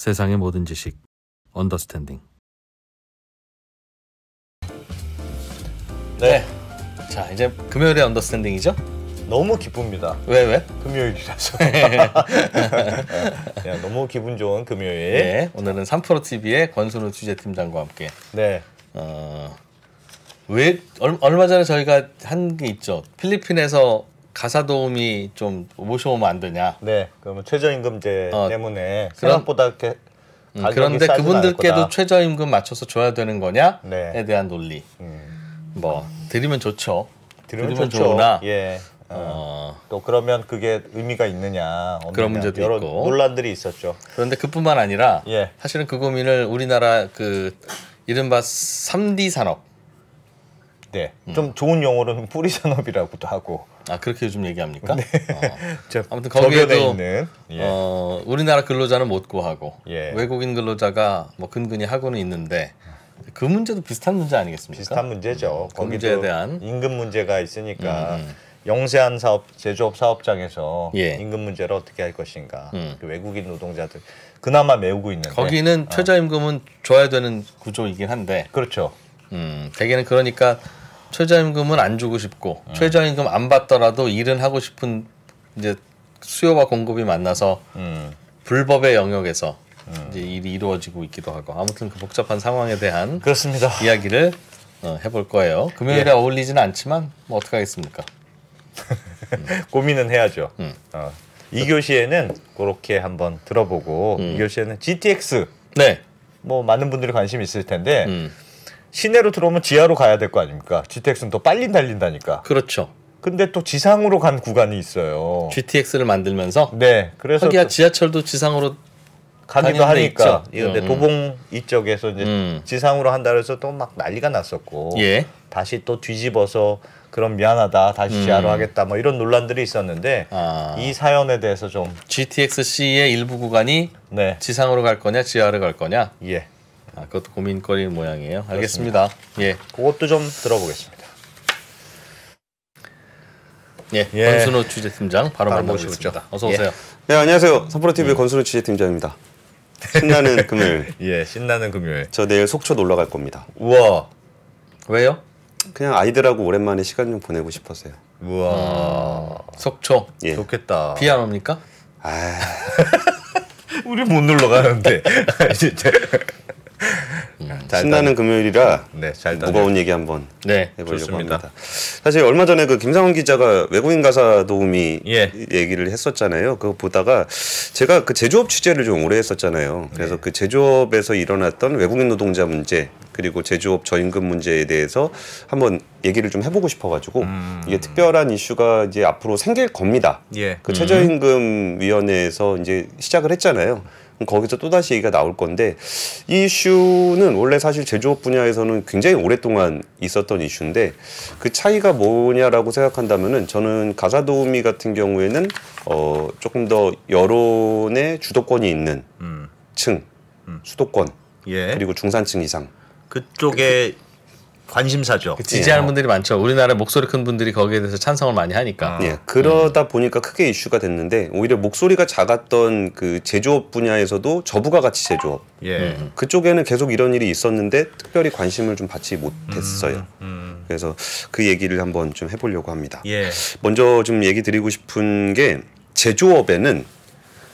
세상의 모든 지식 언더스탠딩 네. 자, 이제 금요일의 언더스탠딩이죠? 너무 기쁩니다. 왜 왜? 금요일이라서. 야, 너무 기분 좋은 금요일. 네, 오늘은 3프로 TV의 권순우 취재팀장과 함께. 네. 어, 왜 얼, 마 전에 저희가 한 게 있죠. 필리핀에서 가사 도우미 좀 모셔오면 안 되냐? 네, 그러면 최저임금제 어, 때문에 생각보다 이렇게 음, 그런데 그분들께도 최저임금 맞춰서 줘야 되는 거냐에 네. 대한 논리. 음. 뭐 드리면 좋죠. 드리면, 드리면 좋죠. 나 예. 어. 어. 또 그러면 그게 의미가 있느냐 그런 문제도 여러 있고 논란들이 있었죠. 그런데 그뿐만 아니라 예. 사실은 그 고민을 우리나라 그 이른바 3D 산업 네, 좀 좋은 용어로는 뿌리 산업이라고도 하고. 아 그렇게 요즘 얘기합니까? 네. 어. 아무튼 거기에도 있는, 예. 어, 우리나라 근로자는 못 구하고 예. 외국인 근로자가 뭐 근근히 하고는 있는데 그 문제도 비슷한 문제 아니겠습니까? 비슷한 문제죠. 음, 그 문제에 대한 임금 문제가 있으니까. 음, 음. 영세한 사업 제조업 사업장에서 예. 임금 문제를 어떻게 할 것인가 음. 그 외국인 노동자들 그나마 메우고 있는데 거기는 어. 최저임금은 줘야 되는 구조이긴 한데 그렇죠 음 대개는 그러니까 최저임금은 안 주고 싶고 음. 최저임금 안 받더라도 일은 하고 싶은 이제 수요와 공급이 만나서 음. 불법의 영역에서 음. 이제 일이 이루어지고 있기도 하고 아무튼 그 복잡한 상황에 대한 그렇습니다. 이야기를 어, 해볼 거예요. 금요일에 예. 어울리지는 않지만 뭐 어떻게 하겠습니까? 고민은 해야죠. 음. 어. 2교시에는 그렇게 한번 들어보고 음. 2교시에는 GTX 네. 뭐 많은 분들이 관심 있을 텐데 음. 시내로 들어오면 지하로 가야 될 거 아닙니까? GTX는 더 빨리 달린다니까. 그렇죠. 근데 또 지상으로 간 구간이 있어요. GTX를 만들면서 네. 그래서 하기야 지하철도 지상으로 가기도 하니까. 이건 예, 데 음. 도봉 이쪽에서 이제 음. 지상으로 한다 그래서 또 막 난리가 났었고. 예. 다시 또 뒤집어서 그럼 미안하다 다시 음. 지하로 하겠다 뭐 이런 논란들이 있었는데 아. 이 사연에 대해서 좀 GTX-C의 일부 구간이 네. 지상으로 갈 거냐 지하로 갈 거냐. 예. 아, 그것도 고민거리인 모양이에요. 알겠습니다. 그렇습니다. 예, 그것도 좀 들어보겠습니다. 예, 예. 권순호 취재팀장 바로, 만나보겠습니다. 어서 오세요. 예, 예 안녕하세요. 삼프로 TV 음. 권순호 취재팀장입니다. 신나는 금요일. 예, 신나는 금요일. 저 내일 속초 놀러 갈 겁니다. 우와. 왜요? 그냥 아이들하고 오랜만에 시간 좀 보내고 싶었어요. 우와. 음. 속초. 예. 좋겠다. 비안 옵니까? 아. 우리 못 놀러 가는데. 진짜. 음. 신나는 금요일이라 네, 무거운 얘기 한번 네, 해보려고 좋습니다. 합니다. 사실 얼마 전에 그 김상훈 기자가 외국인 가사 도우미 예. 얘기를 했었잖아요. 그거 보다가 제가 그 제조업 취재를 좀 오래 했었잖아요. 그래서 네. 그 제조업에서 일어났던 외국인 노동자 문제 그리고 제조업 저임금 문제에 대해서 한번 얘기를 좀 해보고 싶어가지고 음. 이게 특별한 이슈가 이제 앞으로 생길 겁니다. 예. 그 음. 최저임금 위원회에서 이제 시작을 했잖아요. 거기서 또다시 얘기가 나올 건데 이 이슈는 원래 사실 제조업 분야에서는 굉장히 오랫동안 있었던 이슈인데 그 차이가 뭐냐라고 생각한다면은 저는 가사 도우미 같은 경우에는 어 조금 더 여론의 주도권이 있는 음. 층 음. 수도권 예. 그리고 중산층 이상 그쪽에 관심사죠. 그 지지하는 예. 분들이 많죠. 우리나라 목소리 큰 분들이 거기에 대해서 찬성을 많이 하니까. 예. 아. 예. 그러다 음. 보니까 크게 이슈가 됐는데 오히려 목소리가 작았던 그 제조업 분야에서도 저부가 가치 제조업. 예. 음. 그쪽에는 계속 이런 일이 있었는데 특별히 관심을 좀 받지 음, 못했어요. 음, 음. 그래서 그 얘기를 한번 좀 해보려고 합니다. 예. 먼저 좀 얘기 드리고 싶은 게 제조업에는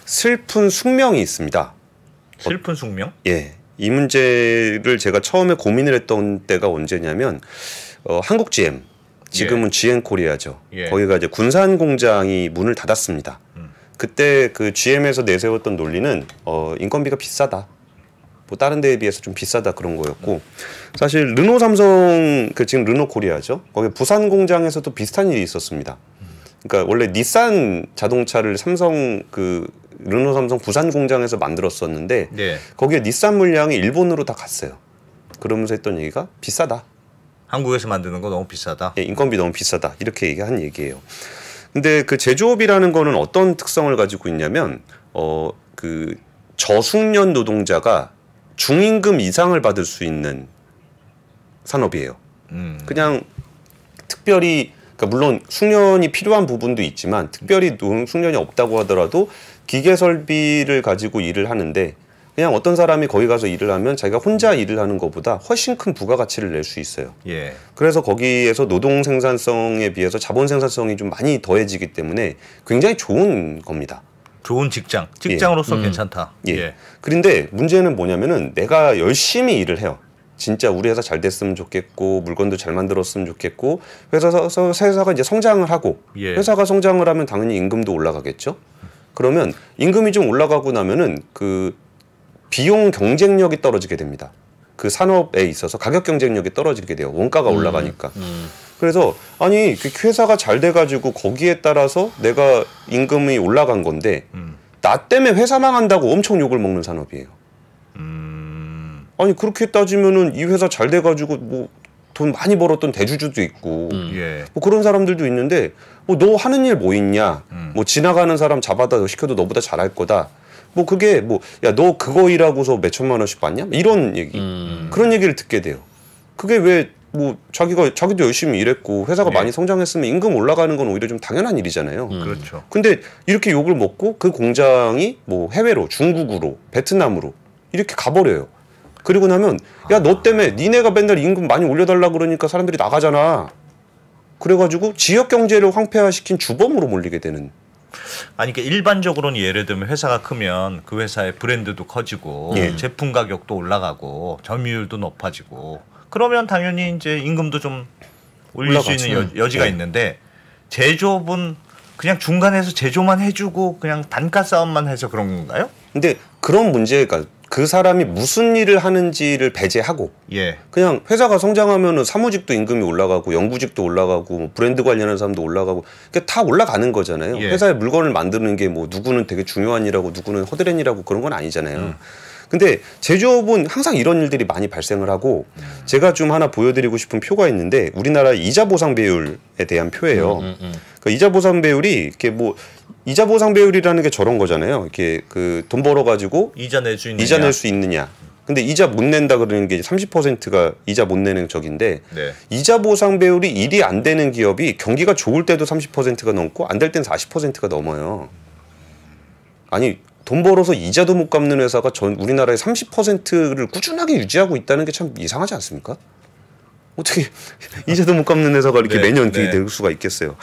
슬픈 숙명이 있습니다. 슬픈 숙명? 어, 예. 이 문제를 제가 처음에 고민을 했던 때가 언제냐면 어, 한국 GM 지금은 예. GM 코리아죠. 예. 거기가 이제 군산 공장이 문을 닫았습니다. 음. 그때 그 GM에서 내세웠던 논리는 어, 인건비가 비싸다. 뭐 다른 데에 비해서 좀 비싸다 그런 거였고 사실 르노 삼성 그 지금 르노 코리아죠. 거기 부산 공장에서도 비슷한 일이 있었습니다. 그러니까 원래 닛산 자동차를 삼성 그 르노삼성 부산 공장에서 만들었었는데 네. 거기에 닛산 물량이 일본으로 다 갔어요. 그러면서 했던 얘기가 비싸다. 한국에서 만드는 거 너무 비싸다. 예, 인건비 너무 비싸다. 이렇게 얘기한 얘기예요. 근데 그 제조업이라는 거는 어떤 특성을 가지고 있냐면 어 그 저숙련 노동자가 중임금 이상을 받을 수 있는 산업이에요. 음. 그냥 특별히 그러니까 물론 숙련이 필요한 부분도 있지만 특별히 숙련이 없다고 하더라도 기계 설비를 가지고 일을 하는데 그냥 어떤 사람이 거기 가서 일을 하면 자기가 혼자 일을 하는 것보다 훨씬 큰 부가가치를 낼 수 있어요. 예. 그래서 거기에서 노동 생산성에 비해서 자본 생산성이 좀 많이 더해지기 때문에 굉장히 좋은 겁니다. 좋은 직장, 직장으로서 예. 음. 괜찮다. 예. 예. 그런데 문제는 뭐냐면은 내가 열심히 일을 해요. 진짜 우리 회사 잘 됐으면 좋겠고 물건도 잘 만들었으면 좋겠고 회사 회사가 이제 성장을 하고 예. 회사가 성장을 하면 당연히 임금도 올라가겠죠. 그러면 임금이 좀 올라가고 나면은 그 비용 경쟁력이 떨어지게 됩니다. 그 산업에 있어서 가격 경쟁력이 떨어지게 돼요. 원가가 음, 올라가니까. 음, 음. 그래서 아니 그 회사가 잘 돼가지고 거기에 따라서 내가 임금이 올라간 건데 음. 나 때문에 회사 망한다고 엄청 욕을 먹는 산업이에요. 음. 아니 그렇게 따지면은 이 회사 잘 돼가지고 뭐돈 많이 벌었던 대주주도 있고 음. 예. 뭐 그런 사람들도 있는데 뭐 너 하는 일 뭐 있냐 음. 뭐 지나가는 사람 잡아다 시켜도 너보다 잘할 거다 뭐 그게 뭐 야 너 그거 일하고서 몇 천만 원씩 받냐 뭐 이런 얘기 음. 그런 얘기를 듣게 돼요 그게 왜 뭐 자기가 자기도 열심히 일했고 회사가 예. 많이 성장했으면 임금 올라가는 건 오히려 좀 당연한 일이잖아요. 음. 그렇죠. 근데 이렇게 욕을 먹고 그 공장이 뭐 해외로 중국으로 베트남으로 이렇게 가버려요. 그리고 나면 야 너 때문에 니네가 맨날 임금 많이 올려달라 그러니까 사람들이 나가잖아. 그래가지고 지역 경제를 황폐화시킨 주범으로 몰리게 되는. 아니 그니까 일반적으로는 예를 들면 회사가 크면 그 회사의 브랜드도 커지고 예. 제품 가격도 올라가고 점유율도 높아지고 그러면 당연히 이제 임금도 좀 올릴 올라가죠. 수 있는 여, 지가 네. 예. 있는데 제조업은 그냥 중간에서 제조만 해주고 그냥 단가 싸움만 해서 그런 건가요? 근데 그런 문제가 그 사람이 무슨 일을 하는지를 배제하고 예. 그냥 회사가 성장하면 사무직도 임금이 올라가고 연구직도 올라가고 뭐 브랜드 관련한 사람도 올라가고 그게다 올라가는 거잖아요. 예. 회사의 물건을 만드는 게 뭐 누구는 되게 중요한 일하고 누구는 허드렛이라고 그런 건 아니잖아요. 음. 근데 제조업은 항상 이런 일들이 많이 발생을 하고 제가 좀 하나 보여드리고 싶은 표가 있는데 우리나라 이자 보상 배율에 대한 표예요. 음, 음, 그 이자 보상 배율이 이렇게 뭐 이자 보상 배율이라는 게 저런 거잖아요. 이렇게 그 돈 벌어 가지고 이자 낼수 있느냐. 이자 낼 수 있느냐. 근데 이자 못 낸다 그러는 게 30%가 이자 못 내는 적인데 네. 이자 보상 배율이 일이 안 되는 기업이 경기가 좋을 때도 30%가 넘고 안 될 때는 40%가 넘어요. 아니 돈 벌어서 이자도 못 갚는 회사가 전 우리나라의 30%를 꾸준하게 유지하고 있다는 게 참 이상하지 않습니까? 어떻게 이자도 못 갚는 회사가 이렇게 네, 매년 네. 될 수가 있겠어요.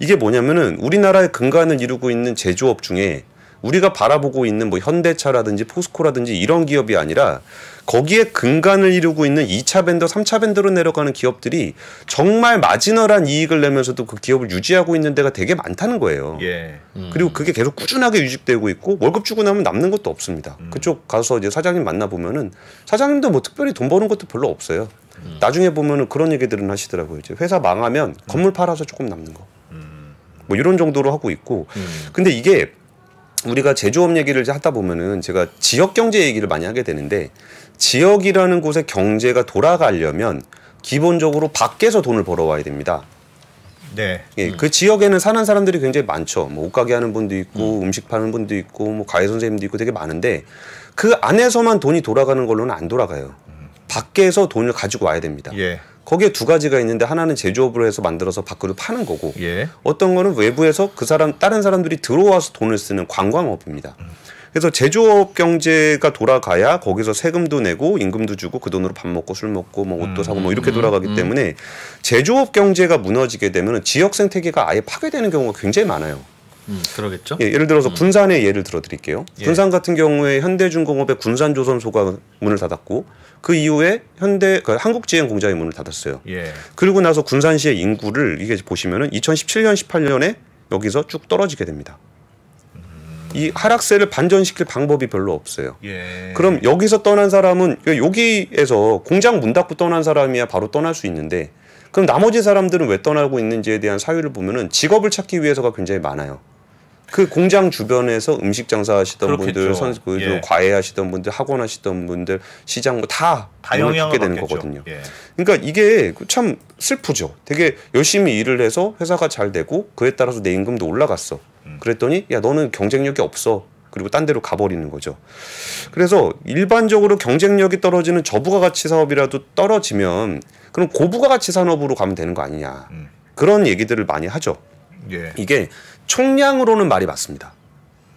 이게 뭐냐면은 우리나라의 근간을 이루고 있는 제조업 중에 우리가 바라보고 있는 뭐 현대차라든지 포스코라든지 이런 기업이 아니라 거기에 근간을 이루고 있는 2차 밴더, 3차 밴더로 내려가는 기업들이 정말 마지널한 이익을 내면서도 그 기업을 유지하고 있는 데가 되게 많다는 거예요. 예. 음. 그리고 그게 계속 꾸준하게 유지되고 있고 월급 주고 나면 남는 것도 없습니다. 음. 그쪽 가서 이제 사장님 만나 보면은 사장님도 뭐 특별히 돈 버는 것도 별로 없어요. 음. 나중에 보면은 그런 얘기들은 하시더라고요. 이제 회사 망하면 음. 건물 팔아서 조금 남는 거. 음. 뭐 이런 정도로 하고 있고 음. 근데 이게 우리가 제조업 얘기를 하다 보면은 제가 지역 경제 얘기를 많이 하게 되는데 지역이라는 곳의 경제가 돌아가려면 기본적으로 밖에서 돈을 벌어와야 됩니다. 네. 예, 음. 그 지역에는 사는 사람들이 굉장히 많죠. 뭐 옷가게 하는 분도 있고 음. 식 파는 분도 있고 뭐 가게 선생님도 있고 되게 많은데 그 안에서만 돈이 돌아가는 걸로는 안 돌아가요. 음. 밖에서 돈을 가지고 와야 됩니다. 예. 거기에 두 가지가 있는데 하나는 제조업으로 해서 만들어서 밖으로 파는 거고 예. 어떤 거는 외부에서 그 사람 다른 사람들이 들어와서 돈을 쓰는 관광업입니다. 그래서 제조업 경제가 돌아가야 거기서 세금도 내고 임금도 주고 그 돈으로 밥 먹고 술 먹고 뭐 옷도 사고 뭐 이렇게 음, 음, 돌아가기 음. 때문에 제조업 경제가 무너지게 되면 지역 생태계가 아예 파괴되는 경우가 굉장히 많아요. 음, 그러겠죠. 예, 를 들어서 음. 군산의 예를 들어 드릴게요. 예. 군산 같은 경우에 현대중공업의 군산조선소가 문을 닫았고 그 이후에 현대 그한국지행공장이 문을 닫았어요. 예. 그리고 나서 군산시의 인구를 이게 보시면은 2017년 18년에 여기서 쭉 떨어지게 됩니다. 이 하락세를 반전시킬 방법이 별로 없어요. 예. 그럼 여기서 떠난 사람은 여기에서 공장 문 닫고 떠난 사람이야 바로 떠날 수 있는데 그럼 나머지 사람들은 왜 떠나고 있는지에 대한 사유를 보면은 직업을 찾기 위해서가 굉장히 많아요. 그 공장 주변에서 음식 장사하시던 그렇겠죠. 분들, 선, 그 예. 과외 하시던 분들, 학원 하시던 분들, 시장 뭐 다 영향을 받게 되는 거거든요. 예. 그러니까 이게 참 슬프죠. 되게 열심히 일을 해서 회사가 잘 되고 그에 따라서 내 임금도 올라갔어. 음. 그랬더니 야 너는 경쟁력이 없어. 그리고 딴 데로 가버리는 거죠. 그래서 일반적으로 경쟁력이 떨어지는 저부가 가치 사업이라도 떨어지면 그럼 고부가 가치 산업으로 가면 되는 거 아니냐. 음. 그런 얘기들을 많이 하죠. 예. 이게 총량으로는 말이 맞습니다.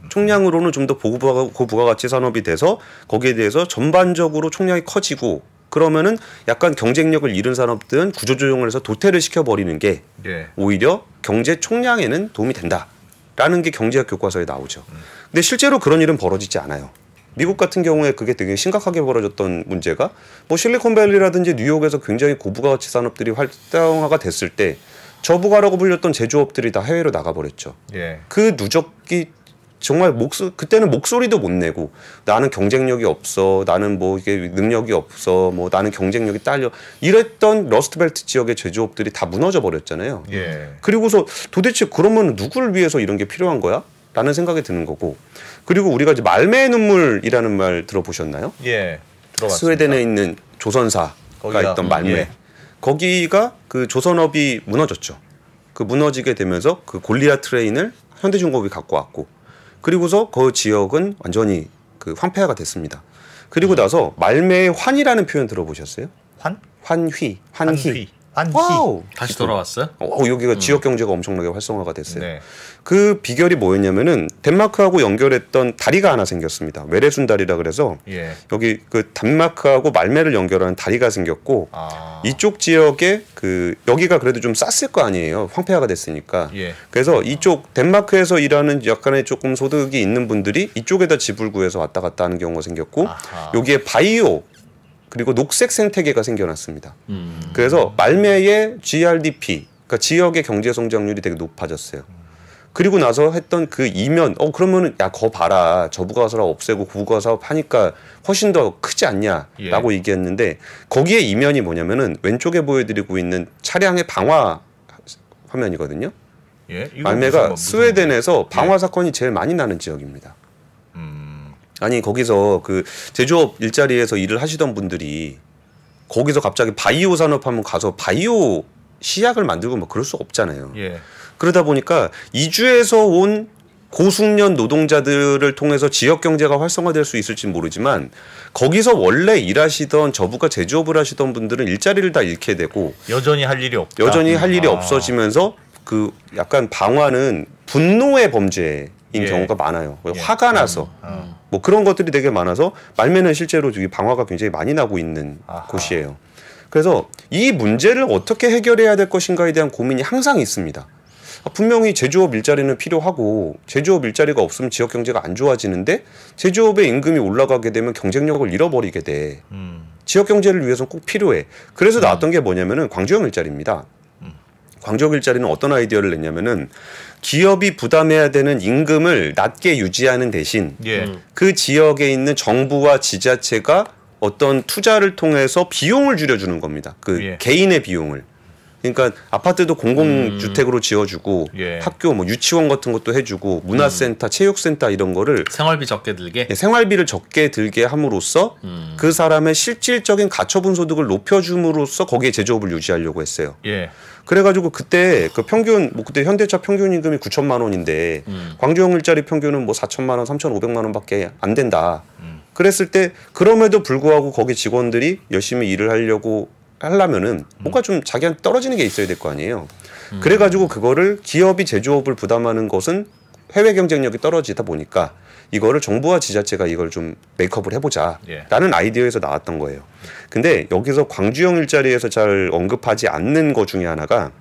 총량으로는 좀 더 고부가, 가치 산업이 돼서 거기에 대해서 전반적으로 총량이 커지고 그러면은 약간 경쟁력을 잃은 산업들은 구조조정을 해서 도태를 시켜버리는 게 예. 오히려 경제 총량에는 도움이 된다라는 게 경제학 교과서에 나오죠. 근데 실제로 그런 일은 벌어지지 않아요. 미국 같은 경우에 그게 되게 심각하게 벌어졌던 문제가 뭐 실리콘밸리라든지 뉴욕에서 굉장히 고부가가치 산업들이 활성화가 됐을 때 저부가라고 불렸던 제조업들이 다 해외로 나가버렸죠. 예. 그 누적이 정말 목소 그때는 목소리도 못 내고 나는 경쟁력이 없어 나는 뭐 이게 능력이 없어 뭐 나는 경쟁력이 딸려 이랬던 러스트벨트 지역의 제조업들이 다 무너져 버렸잖아요. 예. 그리고서 도대체 그러면 누구를 위해서 이런 게 필요한 거야? 라는 생각이 드는 거고 그리고 우리가 이제 말매의 눈물이라는 말 들어보셨나요? 예, 들어봤습니다. 스웨덴에 있는 조선사가 거기다. 있던 말매. 예. 거기가 그 조선업이 무너졌죠. 그 무너지게 되면서 그골리아 트레인을 현대중공업이 갖고 왔고 그리고서 그 지역은 완전히 그 황폐화가 됐습니다. 그리고 음. 나서 말매의 환이라는 표현 들어보셨어요? 환? 환휘, 환희. 환휘. 안희 와우. 다시 돌아왔어요? 어, 어, 여기가 음. 지역 경제가 엄청나게 활성화가 됐어요. 네. 그 비결이 뭐였냐면은 덴마크하고 연결했던 다리가 하나 생겼습니다. 외래순 다리라 그래서 예. 여기 그 덴마크하고 말매를 연결하는 다리가 생겼고 아. 이쪽 지역에 그 여기가 그래도 좀 쌌을 거 아니에요. 황폐화가 됐으니까. 예. 그래서 이쪽 덴마크에서 일하는 약간의 조금 소득이 있는 분들이 이쪽에다 집을 구해서 왔다 갔다 하는 경우가 생겼고 아하. 여기에 바이오 그리고 녹색 생태계가 생겨났습니다. 음. 그래서 말매의 GRDP, 그러니까 지역의 경제 성장률이 되게 높아졌어요. 그리고 나서 했던 그 이면, 어 그러면은 야거 봐라 저부가 사업 없애고 구부가 사업 하니까 훨씬 더 크지 않냐라고 예. 얘기했는데 거기에 이면이 뭐냐면은 왼쪽에 보여드리고 있는 차량의 방화 화면이거든요. 예, 말매가 무슨, 뭐 스웨덴에서 예. 방화 사건이 제일 많이 나는 지역입니다. 아니 거기서 그 제조업 일자리에서 일을 하시던 분들이 거기서 갑자기 바이오 산업하면 가서 바이오 시약을 만들고 뭐 그럴 수 없잖아요. 예. 그러다 보니까 이주에서 온 고숙련 노동자들을 통해서 지역 경제가 활성화될 수있을지 모르지만 거기서 원래 일하시던 저부가 제조업을 하시던 분들은 일자리를 다 잃게 되고 여전히 할 일이 없다. 여전히 할 일이 아. 없어지면서 그 약간 방화는 분노의 범죄 인 예. 경우가 많아요. 예. 화가 나서 음. 음. 뭐 그런 것들이 되게 많아서 말매는 실제로 방화가 굉장히 많이 나고 있는 아하. 곳이에요. 그래서 이 문제를 어떻게 해결해야 될 것인가에 대한 고민이 항상 있습니다. 아, 분명히 제조업 일자리는 필요하고 제조업 일자리가 없으면 지역 경제가 안 좋아지는데 제조업의 임금이 올라가게 되면 경쟁력을 잃어버리게 돼. 음. 지역 경제를 위해서는 꼭 필요해. 그래서 음. 나왔던 게 뭐냐면은 광주형 일자리입니다. 광적 일자리는 어떤 아이디어를 냈냐면은 기업이 부담해야 되는 임금을 낮게 유지하는 대신 예. 음. 그 지역에 있는 정부와 지자체가 어떤 투자를 통해서 비용을 줄여주는 겁니다. 그 예. 개인의 비용을. 그러니까 아파트도 공공주택으로 음. 지어주고 예. 학교 뭐 유치원 같은 것도 해주고 문화센터, 음. 체육센터 이런 거를 생활비 적게 들게 예, 생활비를 적게 들게 함으로써 음. 그 사람의 실질적인 가처분 소득을 높여줌으로써 거기에 제조업을 유지하려고 했어요. 예. 그래가지고 그때 그 평균 뭐 그때 현대차 평균 임금이 9천만 원인데 음. 광주형 일자리 평균은 뭐 4천만 원, 3,500만 원밖에 안 된다. 음. 그랬을 때 그럼에도 불구하고 거기 직원들이 열심히 일을 하려고 하려면은 뭔가 좀 자기한테 떨어지는 게 있어야 될 거 아니에요. 그래가지고 그거를 기업이 제조업을 부담하는 것은 해외 경쟁력이 떨어지다 보니까 이거를 정부와 지자체가 이걸 좀 메이크업을 해보자라는 예. 아이디어에서 나왔던 거예요. 근데 여기서 광주형 일자리에서 잘 언급하지 않는 것 중에 하나가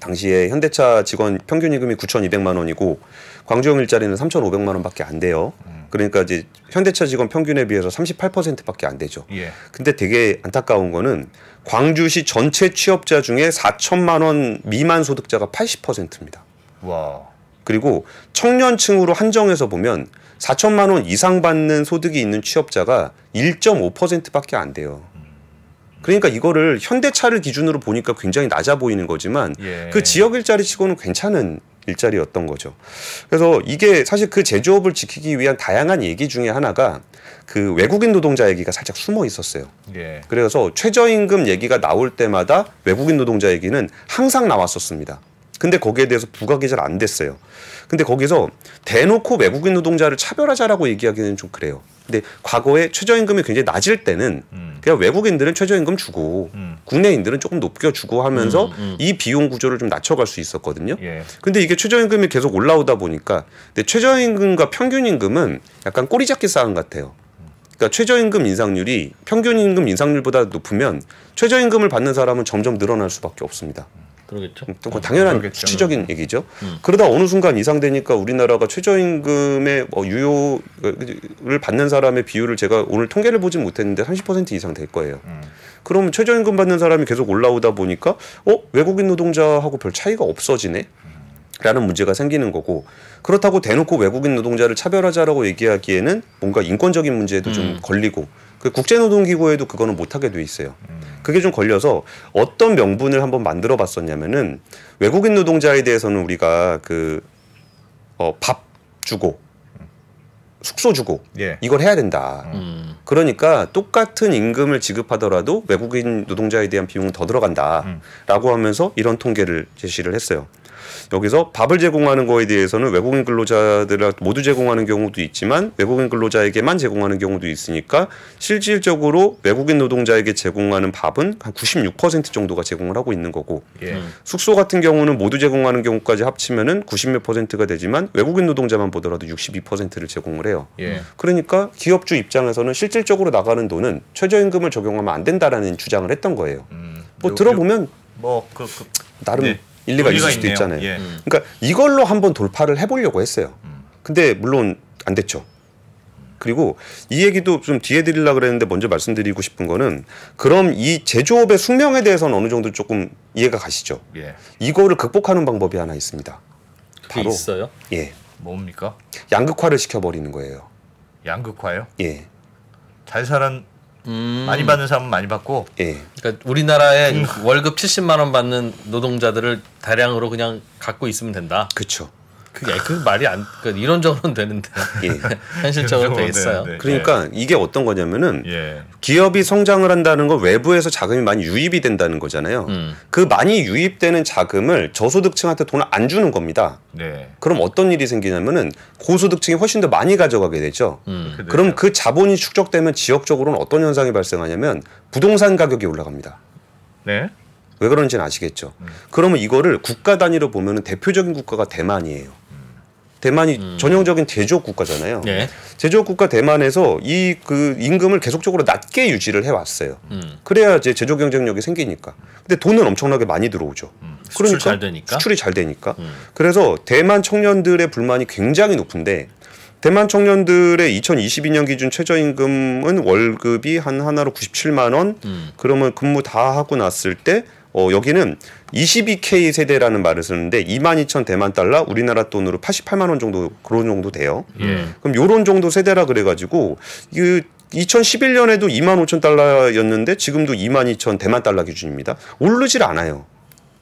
당시에 현대차 직원 평균 임금이 9,200만 원이고 광주형 일자리는 3,500만 원밖에 안 돼요. 음. 그러니까 이제 현대차 직원 평균에 비해서 38%밖에 안 되죠. 예. 근데 되게 안타까운 거는 광주시 전체 취업자 중에 4천만 원 미만 소득자가 80%입니다. 와. 그리고 청년층으로 한정해서 보면 4천만 원 이상 받는 소득이 있는 취업자가 1.5%밖에 안 돼요. 음. 그러니까 이거를 현대차를 기준으로 보니까 굉장히 낮아 보이는 거지만 예. 그 지역 일자리 치고는 괜찮은 일자리였던 거죠. 그래서 이게 사실 그 제조업을 지키기 위한 다양한 얘기 중에 하나가 그 외국인 노동자 얘기가 살짝 숨어 있었어요. 예. 그래서 최저임금 얘기가 나올 때마다 외국인 노동자 얘기는 항상 나왔었습니다. 근데 거기에 대해서 부각이 잘 안 됐어요. 근데 거기서 대놓고 외국인 노동자를 차별하자라고 얘기하기는 좀 그래요. 근데 과거에 최저임금이 굉장히 낮을 때는 음. 그냥 외국인들은 최저임금 주고 음. 국내인들은 조금 높여 주고 하면서 음, 음. 이 비용 구조를 좀 낮춰갈 수 있었거든요. 예. 근데 이게 최저임금이 계속 올라오다 보니까 근데 최저임금과 평균임금은 약간 꼬리잡기 싸움 같아요. 그러니까 최저임금 인상률이 평균임금 인상률보다 높으면 최저임금을 받는 사람은 점점 늘어날 수밖에 없습니다. 그러겠죠. 또 음, 당연한 그러겠죠. 추측적인 네. 얘기죠. 음. 그러다 어느 순간 이상되니까 우리나라가 최저임금의 뭐 유효를 받는 사람의 비율을 제가 오늘 통계를 보진 못했는데 30% 이상 될 거예요. 음. 그럼 최저임금 받는 사람이 계속 올라오다 보니까 어 외국인 노동자하고 별 차이가 없어지네. 음. 라는 문제가 생기는 거고 그렇다고 대놓고 외국인 노동자를 차별하자라고 얘기하기에는 뭔가 인권적인 문제도 음. 좀 걸리고 그 국제노동기구에도 그거는 못하게 돼 있어요. 그게 좀 걸려서 어떤 명분을 한번 만들어 봤었냐면은 외국인 노동자에 대해서는 우리가 그 어, 밥 주고 숙소 주고 예. 이걸 해야 된다. 음. 그러니까 똑같은 임금을 지급하더라도 외국인 노동자에 대한 비용은 더 들어간다라고 음. 하면서 이런 통계를 제시를 했어요. 여기서 밥을 제공하는 거에 대해서는 외국인 근로자들 모두 제공하는 경우도 있지만 외국인 근로자에게만 제공하는 경우도 있으니까 실질적으로 외국인 노동자에게 제공하는 밥은 한 96% 정도가 제공을 하고 있는 거고 예. 음. 숙소 같은 경우는 모두 제공하는 경우까지 합치면은 90몇 퍼센트가 되지만 외국인 노동자만 보더라도 62%를 제공을 해요. 예. 그러니까 기업주 입장에서는 실질적으로 나가는 돈은 최저임금을 적용하면 안 된다라는 주장을 했던 거예요. 음, 뭐 들어보면 뭐그 그, 나름 네. 일리가 있을 수도 있네요. 있잖아요. 예. 음. 음. 그러니까 이걸로 한번 돌파를 해보려고 했어요. 음. 근데 물론 안 됐죠. 그리고 이 얘기도 좀 뒤에 드리려고 그랬는데 먼저 말씀드리고 싶은 거는 그럼 이 제조업의 숙명에 대해서는 어느 정도 조금 이해가 가시죠. 예. 이거를 극복하는 방법이 하나 있습니다. 바로 있어요? 예. 뭡니까? 양극화를 시켜버리는 거예요. 양극화요? 예. 잘 사는 음. 많이 받는 사람은 많이 받고. 예. 그러니까 우리나라에 음. 월급 70만 원 받는 노동자들을 다량으로 그냥 갖고 있으면 된다. 그렇죠. 그게 그 말이 안그니까 이론적으로는 되는데 예. 현실적으로 되겠어요. 네, 네. 네. 그러니까 예. 이게 어떤 거냐면은 예. 기업이 성장을 한다는 건 외부에서 자금이 많이 유입이 된다는 거잖아요. 음. 그 많이 유입되는 자금을 저소득층한테 돈을 안 주는 겁니다. 네. 그럼 어떤 일이 생기냐면은 고소득층이 훨씬 더 많이 가져가게 되죠. 음. 그럼 그 자본이 축적되면 지역적으로는 어떤 현상이 발생하냐면 부동산 가격이 올라갑니다. 네. 왜 그런지는 아시겠죠. 음. 그러면 이거를 국가 단위로 보면 대표적인 국가가 대만이에요. 대만이 음. 전형적인 제조업 국가잖아요. 네. 제조업 국가 대만에서 이 그 임금을 계속적으로 낮게 유지를 해왔어요. 음. 그래야 이제 제조 경쟁력이 생기니까. 근데 돈은 엄청나게 많이 들어오죠. 음. 수출 그러니까 잘 되니까. 수출이 잘 되니까. 음. 그래서 대만 청년들의 불만이 굉장히 높은데 대만 청년들의 2022년 기준 최저임금은 월급이 한 하나로 97만 원. 음. 그러면 근무 다 하고 났을 때 어, 여기는 22K 세대라는 말을 쓰는데 22,000 대만 달러 우리나라 돈으로 88만 원 정도 그런 정도 돼요. 예. 그럼 요런 정도 세대라 그래가지고 이 2011년에도 2 5 0 0 0 달러였는데 지금도 2 2 0 0 0 대만 달러 기준입니다. 오르질 않아요.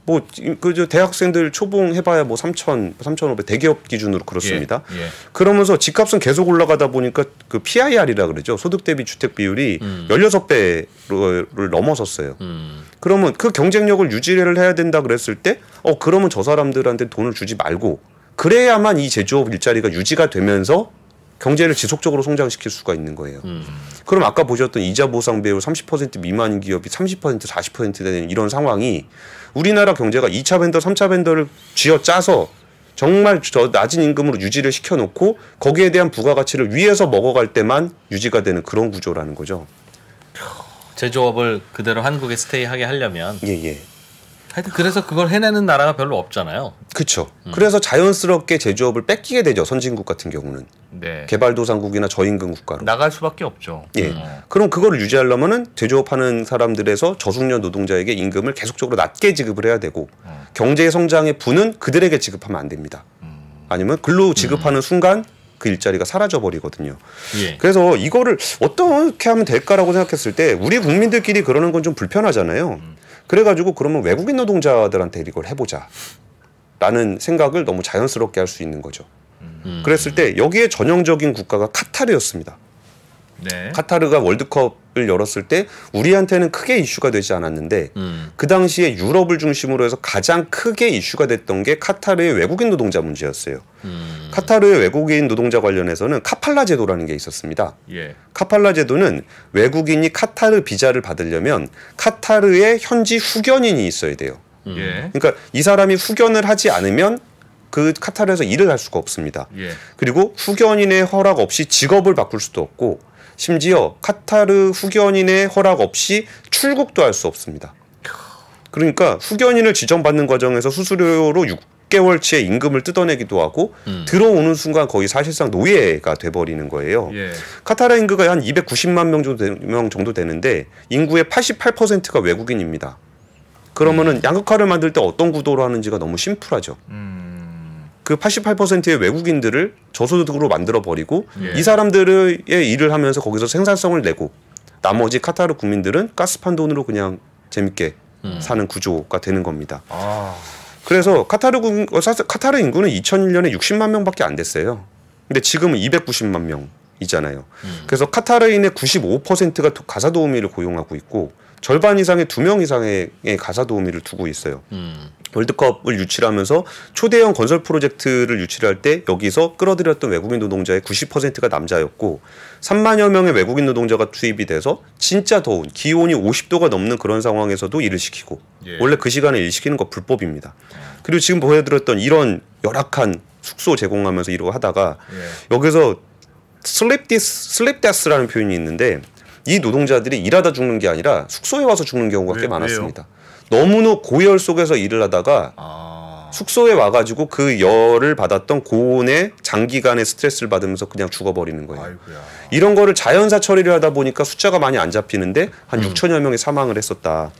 뭐 그저 대학생들 초봉 해봐야 뭐 삼천 삼천오백 대기업 기준으로 그렇습니다. 예, 예. 그러면서 집값은 계속 올라가다 보니까 그 PIR이라 그러죠. 소득 대비 주택 비율이 음. 열여섯 음. 배를 넘어섰어요. 음. 그러면 그 경쟁력을 유지를 해야 된다 그랬을 때어 그러면 저 사람들한테 돈을 주지 말고 그래야만 이 제조업 일자리가 유지가 되면서 경제를 지속적으로 성장시킬 수가 있는 거예요. 음. 그럼 아까 보셨던 이자 보상 비율30%미만 기업이 30% 40% 되는 이런 상황이 우리나라 경제가 2차 벤더, 3차 벤더를 쥐어 짜서 정말 저 낮은 임금으로 유지를 시켜놓고 거기에 대한 부가가치를 위에서 먹어갈 때만 유지가 되는 그런 구조라는 거죠. 제조업을 그대로 한국에 스테이하게 하려면 예, 예. 하여튼 그래서 그걸 해내는 나라가 별로 없잖아요. 그렇죠. 음. 그래서 자연스럽게 제조업을 뺏기게 되죠. 선진국 같은 경우는 네. 개발도상국이나 저임금 국가로 나갈 수밖에 없죠. 예. 음. 그럼 그걸 유지하려면은 제조업하는 사람들에서 저숙련 노동자에게 임금을 계속적으로 낮게 지급을 해야 되고 음. 경제 성장의 부는 그들에게 지급하면 안 됩니다. 음. 아니면 근로 음. 지급하는 순간 그 일자리가 사라져 버리거든요. 예. 그래서 이거를 어떻게 하면 될까라고 생각했을 때 우리 국민들끼리 그러는 건 좀 불편하잖아요. 음. 그래가지고 그러면 외국인 노동자들한테 이걸 해보자. 라는 생각을 너무 자연스럽게 할 수 있는 거죠. 음. 그랬을 때 여기에 전형적인 국가가 카타르였습니다. 네. 카타르가 월드컵을 열었을 때 우리한테는 크게 이슈가 되지 않았는데 음. 그 당시에 유럽을 중심으로 해서 가장 크게 이슈가 됐던 게 카타르의 외국인 노동자 문제였어요. 음. 카타르의 외국인 노동자 관련해서는 카팔라 제도라는 게 있었습니다. 예. 카팔라 제도는 외국인이 카타르 비자를 받으려면 카타르의 현지 후견인이 있어야 돼요. 음. 예. 그러니까 이 사람이 후견을 하지 않으면 그 카타르에서 일을 할 수가 없습니다. 예. 그리고 후견인의 허락 없이 직업을 바꿀 수도 없고 심지어 카타르 후견인의 허락 없이 출국도 할 수 없습니다. 그러니까 후견인을 지정받는 과정에서 수수료로 6개월치의 임금을 뜯어내기도 하고 음. 들어오는 순간 거의 사실상 노예가 돼버리는 거예요. 예. 카타르 인구가 한 290만 명 정도, 명 정도 되는데 인구의 88%가 외국인입니다. 그러면은 음. 양극화를 만들 때 어떤 구도로 하는지가 너무 심플하죠. 음. 그 88%의 외국인들을 저소득으로 만들어 버리고 예. 이 사람들의 일을 하면서 거기서 생산성을 내고 나머지 카타르 국민들은 가스판 돈으로 그냥 재밌게 음. 사는 구조가 되는 겁니다. 아. 그래서 카타르 군 어, 카타르 인구는 2001년에 60만 명밖에 안 됐어요. 근데 지금은 290만 명이잖아요. 음. 그래서 카타르인의 95%가 가사 도우미를 고용하고 있고 절반 이상의 두 명 이상의 가사 도우미를 두고 있어요. 음. 월드컵을 유치하면서 초대형 건설 프로젝트를 유치할 때 여기서 끌어들였던 외국인 노동자의 90%가 남자였고 3만여 명의 외국인 노동자가 투입이 돼서 진짜 더운 기온이 50도가 넘는 그런 상황에서도 일을 시키고 예. 원래 그 시간에 일 시키는 거 불법입니다. 그리고 지금 보여드렸던 이런 열악한 숙소 제공하면서 일을 하다가 예. 여기서 슬립 디스 슬립 데스라는 표현이 있는데 이 노동자들이 일하다 죽는 게 아니라 숙소에 와서 죽는 경우가 왜, 꽤 많았습니다. 왜요? 너무나 고열 속에서 일을 하다가 아... 숙소에 와가지고 그 열을 받았던 고온에 장기간의 스트레스를 받으면서 그냥 죽어버리는 거예요. 아이고야. 이런 거를 자연사 처리를 하다 보니까 숫자가 많이 안 잡히는데 한 음. 6천여 명이 사망을 했었다.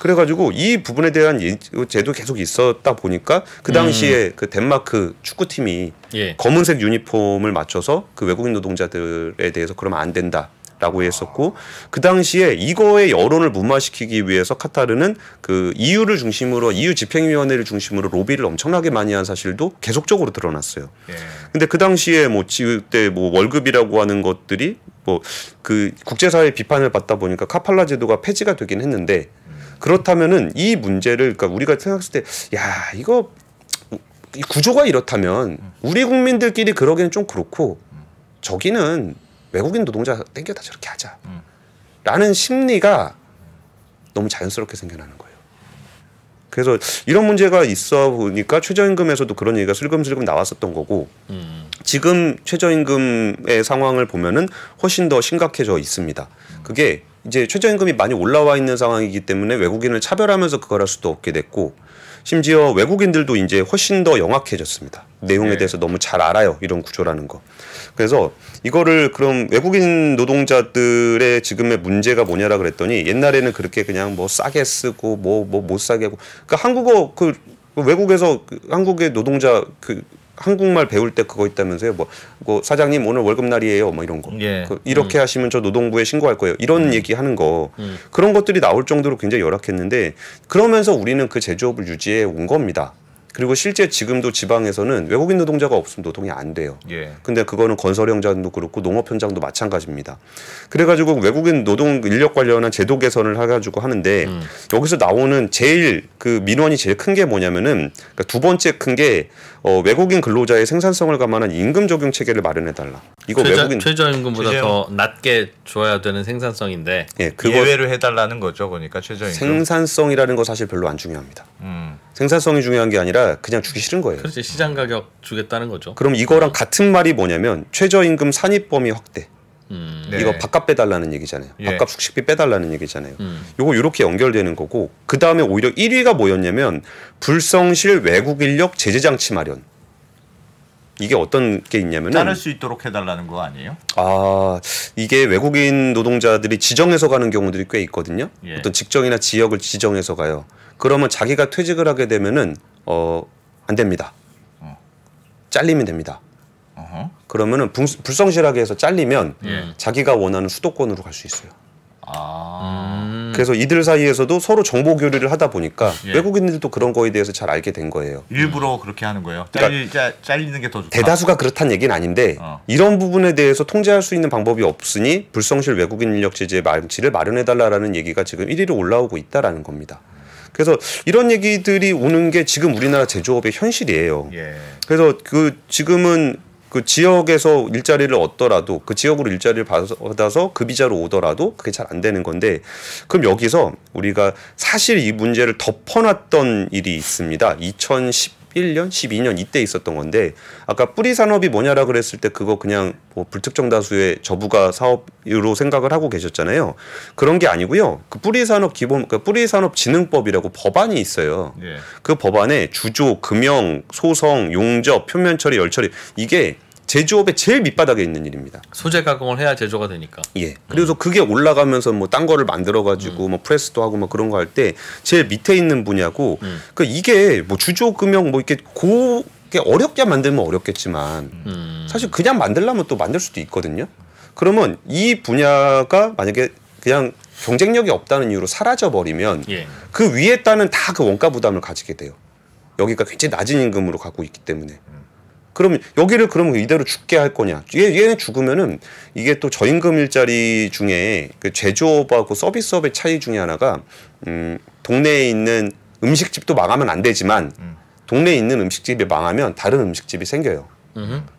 그래가지고 이 부분에 대한 예, 제도 계속 있었다 보니까 그 당시에 음. 그 덴마크 축구팀이 예. 검은색 유니폼을 맞춰서 그 외국인 노동자들에 대해서 그러면 안 된다. 라고 했었고 그 당시에 이거의 여론을 무마시키기 위해서 카타르는 그이유를 e 중심으로 이유 e 집행위원회를 중심으로 로비를 엄청나게 많이 한 사실도 계속적으로 드러났어요. 예. 근데 그 당시에 뭐 그때 뭐 월급이라고 하는 것들이 뭐 그 국제사회 비판을 받다 보니까 카팔라 제도가 폐지가 되긴 했는데 그렇다면은 이 문제를 그러니까 우리가 생각했을 때 야 이거 구조가 이렇다면 우리 국민들끼리 그러기는 좀 그렇고 저기는 외국인 노동자 땡겨다 저렇게 하자. 음. 라는 심리가 너무 자연스럽게 생겨나는 거예요. 그래서 이런 문제가 있어 보니까 최저임금에서도 그런 얘기가 슬금슬금 나왔었던 거고 음. 지금 최저임금의 상황을 보면은 훨씬 더 심각해져 있습니다. 그게 이제 최저임금이 많이 올라와 있는 상황이기 때문에 외국인을 차별하면서 그걸 할 수도 없게 됐고 심지어 외국인들도 이제 훨씬 더 영악해졌습니다. 내용에 네. 대해서 너무 잘 알아요. 이런 구조라는 거. 그래서 이거를 그럼 외국인 노동자들의 지금의 문제가 뭐냐라 그랬더니 옛날에는 그렇게 그냥 뭐 싸게 쓰고 뭐 뭐 못 싸게 하고 그러니까 한국어 그 외국에서 그 한국의 노동자 그 한국말 배울 때 그거 있다면서요. 뭐, 뭐 사장님 오늘 월급날이에요. 뭐 이런 거. 예. 그 이렇게 음. 하시면 저 노동부에 신고할 거예요. 이런 음. 얘기 하는 거. 음. 그런 것들이 나올 정도로 굉장히 열악했는데 그러면서 우리는 그 제조업을 유지해 온 겁니다. 그리고 실제 지금도 지방에서는 외국인 노동자가 없으면 노동이 안 돼요. 예. 근데 그거는 건설 현장도 그렇고 농업 현장도 마찬가지입니다. 그래가지고 외국인 노동 인력 관련한 제도 개선을 해가지고 하는데 음. 여기서 나오는 제일 그 민원이 제일 큰 게 뭐냐면은 그두러니까 번째 큰게 어, 외국인 근로자의 생산성을 감안한 임금 적용 체계를 마련해 달라. 이거 최저, 외국인 최저임금보다 더 낮게 줘야 되는 생산성인데 예, 그거 예외를 해달라는 거죠. 그러니까 최저임금 생산성이라는 거 사실 별로 안 중요합니다. 음. 생산성이 중요한 게 아니라 그냥 주기 싫은 거예요. 그렇지 시장 가격 주겠다는 거죠. 그럼 이거랑 같은 말이 뭐냐면 최저임금 산입범위 확대. 음. 네. 이거 밥값 빼달라는 얘기잖아요. 예. 밥값 숙식비 빼달라는 얘기잖아요. 음. 요거 이렇게 연결되는 거고 그 다음에 오히려 1위가 뭐였냐면 불성실 외국 인력 제재 장치 마련. 이게 어떤 게 있냐면 자를 수 있도록 해달라는 거 아니에요? 아 이게 외국인 노동자들이 지정해서 가는 경우들이 꽤 있거든요. 예. 어떤 직종이나 지역을 지정해서 가요. 그러면 자기가 퇴직을 하게 되면은 어 안 됩니다. 어. 잘리면 됩니다. 어허. 그러면은 부, 불성실하게 해서 잘리면 예. 자기가 원하는 수도권으로 갈 수 있어요. 아. 음. 그래서 이들 사이에서도 서로 정보 교류를 하다 보니까 예. 외국인들도 그런 거에 대해서 잘 알게 된 거예요. 일부러 음. 그렇게 하는 거예요. 그러니까 잘리는 게 더 좋다. 대다수가 그렇다는 얘기는 아닌데 어. 이런 부분에 대해서 통제할 수 있는 방법이 없으니 불성실 외국인 인력 제재 말치를 마련해 달라라는 얘기가 지금 1위로 올라오고 있다라는 겁니다. 그래서 이런 얘기들이 오는 게 지금 우리나라 제조업의 현실이에요. 예. 그래서 그 지금은 그 지역에서 일자리를 얻더라도 그 지역으로 일자리를 받아서 급이자로 그 오더라도 그게 잘 안 되는 건데 그럼 여기서 우리가 사실 이 문제를 덮어놨던 일이 있습니다. 2010 11년, 12년 이때 있었던 건데 아까 뿌리 산업이 뭐냐라 고 그랬을 때 그거 그냥 뭐 불특정 다수의 저부가 사업으로 생각을 하고 계셨잖아요. 그런 게 아니고요. 그 뿌리 산업 기본 그 뿌리 산업 진흥법이라고 법안이 있어요. 예. 그 법안에 주조, 금형, 소성, 용접, 표면 처리, 열 처리 이게 제조업의 제일 밑바닥에 있는 일입니다. 소재 가공을 해야 제조가 되니까. 예. 그래서 음. 그게 올라가면서 뭐 딴 거를 만들어 가지고 음. 뭐 프레스도 하고 뭐 그런 거 할 때 제일 밑에 있는 분야고 음. 그러니까 이게 뭐 주조 금형뭐 이렇게 고 어렵게 만들면 어렵겠지만 음. 사실 그냥 만들려면 또 만들 수도 있거든요. 그러면 이 분야가 만약에 그냥 경쟁력이 없다는 이유로 사라져 버리면 예. 그 위에 따는 다 그 원가 부담을 가지게 돼요. 여기가 굉장히 낮은 임금으로 가고 있기 때문에. 음. 그러면 여기를 그러면 이대로 죽게 할 거냐? 얘, 얘는 죽으면은 이게 또 저임금 일자리 중에 그 제조업하고 서비스업의 차이 중에 하나가 음, 동네에 있는 음식집도 망하면 안 되지만 음. 동네에 있는 음식집이 망하면 다른 음식집이 생겨요.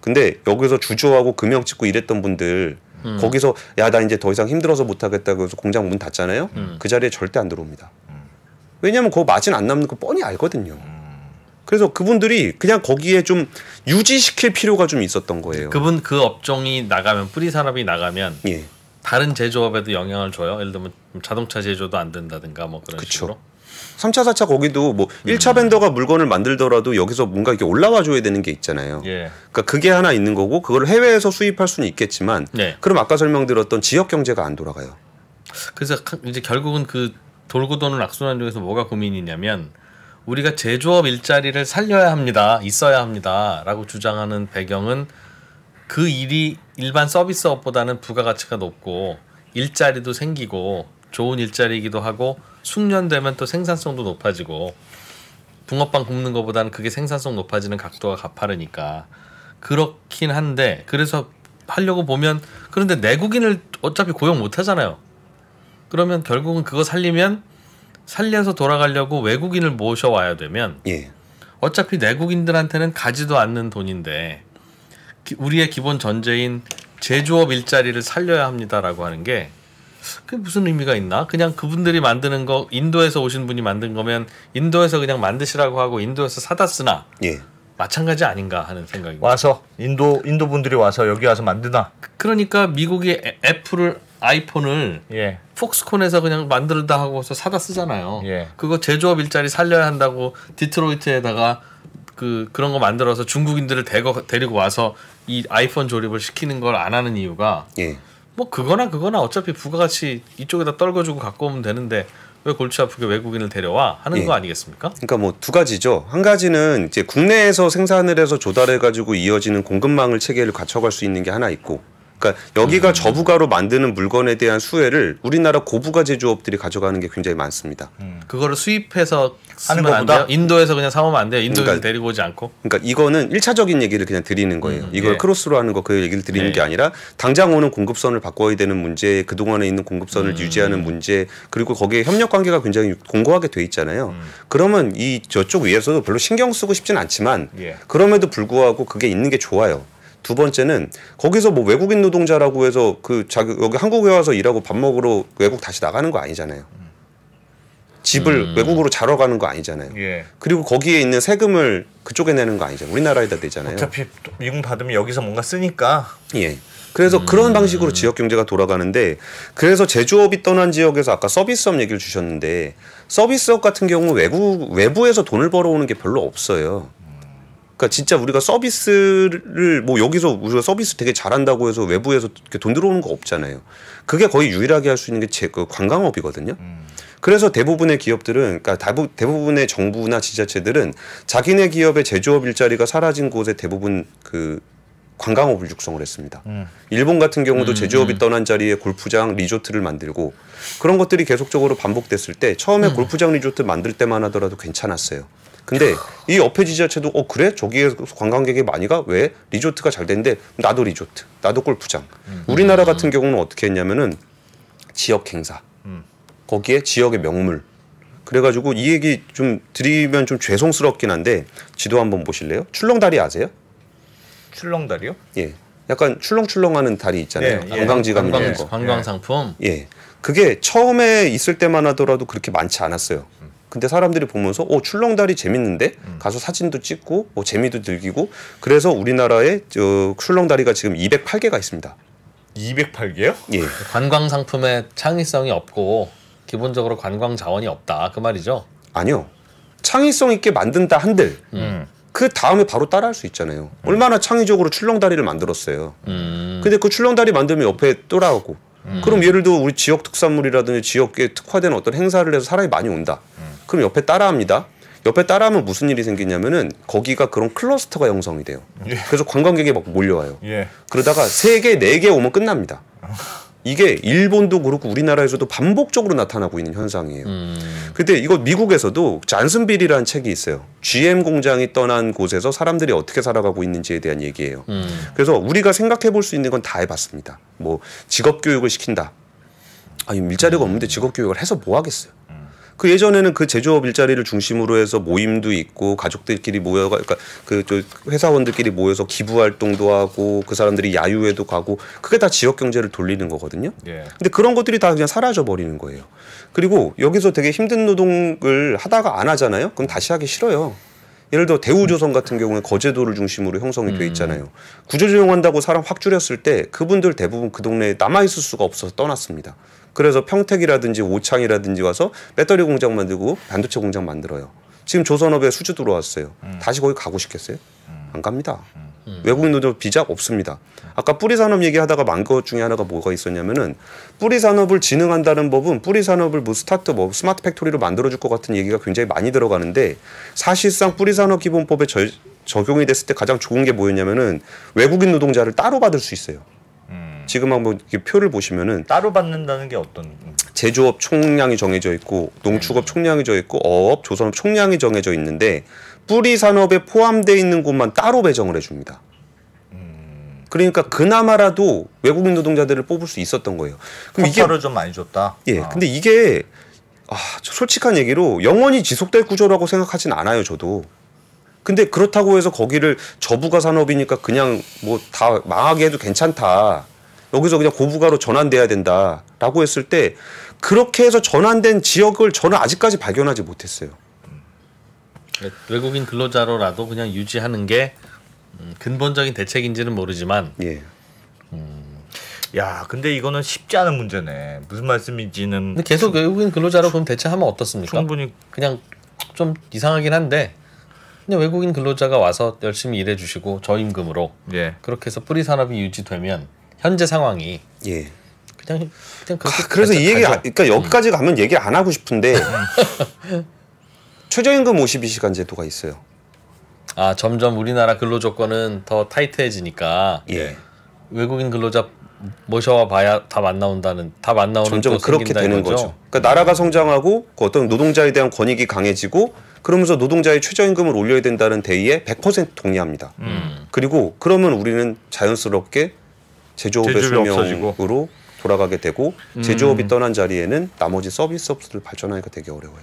근데 여기서 주조하고 금형 찍고 일했던 분들 음. 거기서 야나 이제 더 이상 힘들어서 못 하겠다 그래서 공장 문 닫잖아요. 음. 그 자리에 절대 안 들어옵니다. 음. 왜냐하면 그거 마진 안 남는 거 그 뻔히 알거든요. 음. 그래서 그분들이 그냥 거기에 좀 유지시킬 필요가 좀 있었던 거예요. 그분 그 업종이 나가면 뿌리 산업이 나가면 예. 다른 제조업에도 영향을 줘요. 예를 들면 자동차 제조도 안 된다든가 뭐 그런 그쵸. 식으로. 3차, 4차 거기도 뭐 음. 1차 벤더가 물건을 만들더라도 여기서 뭔가 이렇게 올라와 줘야 되는 게 있잖아요. 예. 그러니까 그게 하나 있는 거고 그걸 해외에서 수입할 수는 있겠지만 예. 그럼 아까 설명드렸던 지역 경제가 안 돌아가요. 그래서 이제 결국은 그 돌고 도는 악순환 중에서 뭐가 고민이냐면 우리가 제조업 일자리를 살려야 합니다. 있어야 합니다라고 주장하는 배경은 그 일이 일반 서비스업보다는 부가가치가 높고 일자리도 생기고 좋은 일자리이기도 하고 숙련되면 또 생산성도 높아지고 붕어빵 굽는 것보다는 그게 생산성 높아지는 각도가 가파르니까 그렇긴 한데 그래서 하려고 보면 그런데 내국인을 어차피 고용 못 하잖아요. 그러면 결국은 그거 살리면 살려서 돌아가려고 외국인을 모셔와야 되면 예. 어차피 내국인들한테는 가지도 않는 돈인데 기, 우리의 기본 전제인 제조업 일자리를 살려야 합니다라고 하는 게 그게 무슨 의미가 있나? 그냥 그분들이 만드는 거 인도에서 오신 분이 만든 거면 인도에서 그냥 만드시라고 하고 인도에서 사다 쓰나? 예. 마찬가지 아닌가 하는 생각이 와서 인도 인도 분들이 와서 여기 와서 만드나? 그, 그러니까 미국이 애플을 아이폰을 예. 폭스콘에서 그냥 만들다 하고서 사다 쓰잖아요. 예. 그거 제조업 일자리 살려야 한다고 디트로이트에다가 그 그런 거 만들어서 중국인들을 대거 데리고 와서 이 아이폰 조립을 시키는 걸 안 하는 이유가 예. 뭐 그거나 그거나 어차피 부가가치 이쪽에다 떨궈주고 갖고 오면 되는데 왜 골치 아프게 외국인을 데려와 하는 예. 거 아니겠습니까? 그러니까 뭐 두 가지죠. 한 가지는 이제 국내에서 생산을 해서 조달해 가지고 이어지는 공급망을 체계를 갖춰갈 수 있는 게 하나 있고 그러니까 여기가 음. 저부가로 만드는 물건에 대한 수혜를 우리나라 고부가 제조업들이 가져가는 게 굉장히 많습니다. 음. 그거를 수입해서 하는 것보다 인도에서 그냥 사오면 안 돼요. 인도에서 그러니까, 데리고 오지 않고. 그러니까 이거는 일차적인 얘기를 그냥 드리는 거예요. 음, 이걸 예. 크로스로 하는 거 그 얘기를 드리는 예. 게 아니라 당장 오는 공급선을 바꿔야 되는 문제, 그동안에 있는 공급선을 음. 유지하는 문제, 그리고 거기에 협력 관계가 굉장히 공고하게 돼 있잖아요. 음. 그러면 이 저쪽 위에서도 별로 신경 쓰고 싶진 않지만 예. 그럼에도 불구하고 그게 있는 게 좋아요. 두 번째는 거기서 뭐 외국인 노동자라고 해서 그 자기 여기 한국에 와서 일하고 밥 먹으러 외국 다시 나가는 거 아니잖아요. 집을 음. 외국으로 자러 가는 거 아니잖아요. 예. 그리고 거기에 있는 세금을 그쪽에 내는 거 아니잖아요. 우리나라에다 내잖아요. 어차피 미국 받으면 여기서 뭔가 쓰니까. 예. 그래서 음. 그런 방식으로 지역 경제가 돌아가는데 그래서 제조업이 떠난 지역에서 아까 서비스업 얘기를 주셨는데 서비스업 같은 경우 외국 외부에서 돈을 벌어오는 게 별로 없어요. 그러니까 진짜 우리가 서비스를 뭐 여기서 우리가 서비스 되게 잘한다고 해서 외부에서 이렇게 돈 들어오는 거 없잖아요. 그게 거의 유일하게 할 수 있는 게 제 그 관광업이거든요. 음. 그래서 대부분의 기업들은 그러니까 대부, 분의 정부나 지자체들은 자기네 기업의 제조업 일자리가 사라진 곳에 대부분 그 관광업을 육성을 했습니다. 음. 일본 같은 경우도 음, 제조업이 음. 떠난 자리에 골프장, 리조트를 만들고 그런 것들이 계속적으로 반복됐을 때 처음에 음. 골프장 리조트 만들 때만 하더라도 괜찮았어요. 근데 이 옆에 지자체도 어 그래 저기에 관광객이 많이 가 왜 리조트가 잘 되는데 나도 리조트 나도 골프장 음. 우리나라 음. 같은 경우는 어떻게 했냐면은 지역 행사 음. 거기에 지역의 명물 그래가지고 이 얘기 좀 드리면 좀 죄송스럽긴 한데 지도 한번 보실래요? 출렁다리 아세요? 출렁다리요? 예. 약간 출렁출렁하는 다리 있잖아요. 예, 예. 관광지가는 관광, 거. 관광 상품. 예. 예. 그게 처음에 있을 때만 하더라도 그렇게 많지 않았어요. 근데 사람들이 보면서 어 출렁다리 재밌는데 음. 가서 사진도 찍고 어, 재미도 들기고 그래서 우리나라에 저 출렁다리가 지금 208개가 있습니다. 208개요? 예. 관광 상품에 창의성이 없고 기본적으로 관광 자원이 없다 그 말이죠. 아니요. 창의성 있게 만든다 한들 음. 그 다음에 바로 따라할 수 있잖아요. 음. 얼마나 창의적으로 출렁다리를 만들었어요. 음. 근데 그 출렁다리 만들면 옆에 또라오고 음. 그럼 예를 들어 우리 지역 특산물이라든지 지역에 특화된 어떤 행사를 해서 사람이 많이 온다. 그럼 옆에 따라합니다. 옆에 따라하면 무슨 일이 생기냐면은 거기가 그런 클러스터가 형성이 돼요. 예. 그래서 관광객이 막 몰려와요. 예. 그러다가 세 개, 네 개 오면 끝납니다. 이게 일본도 그렇고 우리나라에서도 반복적으로 나타나고 있는 현상이에요. 음. 근데 이거 미국에서도 잔슨 빌이라는 책이 있어요. GM 공장이 떠난 곳에서 사람들이 어떻게 살아가고 있는지에 대한 얘기예요. 음. 그래서 우리가 생각해 볼 수 있는 건 다 해봤습니다. 뭐 직업 교육을 시킨다. 아니 일자리가 없는데 직업 교육을 해서 뭐 하겠어요? 그 예전에는 그 제조업 일자리를 중심으로 해서 모임도 있고 가족들끼리 모여가 그러니까 그 회사원들끼리 모여서 기부 활동도 하고 그 사람들이 야유회도 가고 그게 다 지역 경제를 돌리는 거거든요. 예. 근데 그런 것들이 다 그냥 사라져 버리는 거예요. 그리고 여기서 되게 힘든 노동을 하다가 안 하잖아요. 그럼 다시 하기 싫어요. 예를 들어 대우조선 같은 경우에 거제도를 중심으로 형성이 돼 음. 있잖아요. 음. 구조조정한다고 사람 확 줄였을 때 그분들 대부분 그 동네에 남아 있을 수가 없어서 떠났습니다. 그래서 평택이라든지 오창이라든지 와서 배터리 공장 만들고 반도체 공장 만들어요. 지금 조선업에 수주 들어왔어요. 음. 다시 거기 가고 싶겠어요? 음. 안 갑니다. 음. 음. 외국인 노동 비자 없습니다. 아까 뿌리 산업 얘기하다가 망것 중에 하나가 뭐가 있었냐면은 뿌리 산업을 진흥한다는 법은 뿌리 산업을 뭐 스타트 뭐 스마트 팩토리로 만들어줄 것 같은 얘기가 굉장히 많이 들어가는데 사실상 뿌리 산업 기본법에 저, 적용이 됐을 때 가장 좋은 게 뭐였냐면은 외국인 노동자를 따로 받을 수 있어요. 지금 한번 표를 보시면은 따로 받는다는 게 어떤 음. 제조업 총량이 정해져 있고 농축업 네. 총량이 정해져 있고 어업 조선업 총량이 정해져 있는데 뿌리 산업에 포함되어 있는 곳만 따로 배정을 해줍니다. 음. 그러니까 그나마라도 외국인 노동자들을 뽑을 수 있었던 거예요. 그럼 이게 좀 많이 줬다. 예. 아. 근데 이게 아, 솔직한 얘기로 영원히 지속될 구조라고 생각하진 않아요, 저도. 근데 그렇다고 해서 거기를 저부가 산업이니까 그냥 뭐 다 망하게 해도 괜찮다. 여기서 그냥 고부가로 전환돼야 된다라고 했을 때 그렇게 해서 전환된 지역을 저는 아직까지 발견하지 못했어요. 외국인 근로자로라도 그냥 유지하는 게 음, 근본적인 대책인지는 모르지만 예. 음, 야 근데 이거는 쉽지 않은 문제네 무슨 말씀인지는 근데 계속 외국인 근로자로 그럼 대체하면 어떻습니까? 충분히 그냥 좀 이상하긴 한데 근데 외국인 근로자가 와서 열심히 일해주시고 저임금으로 예. 그렇게 해서 뿌리 산업이 유지되면 현재 상황이 예. 그냥 그냥 가, 아, 그래서 이 얘기 가 그러니까 여기까지 음. 가면 얘기 안 하고 싶은데 최저임금 52시간 제도가 있어요. 아 점점 우리나라 근로 조건은 더 타이트해지니까 예. 외국인 근로자 모셔와 봐야 답안 나온다는 답안 나오는 점점 그렇게 되는 거죠. 거죠. 그러니까 나라가 성장하고 그 어떤 노동자에 대한 권익이 강해지고 그러면서 노동자의 최저임금을 올려야 된다는 대의에 100% 동의합니다. 음. 그리고 그러면 우리는 자연스럽게 제조업의 수명으로 돌아가게 되고 음. 제조업이 떠난 자리에는 나머지 서비스업들을 발전하기가 되게 어려워요.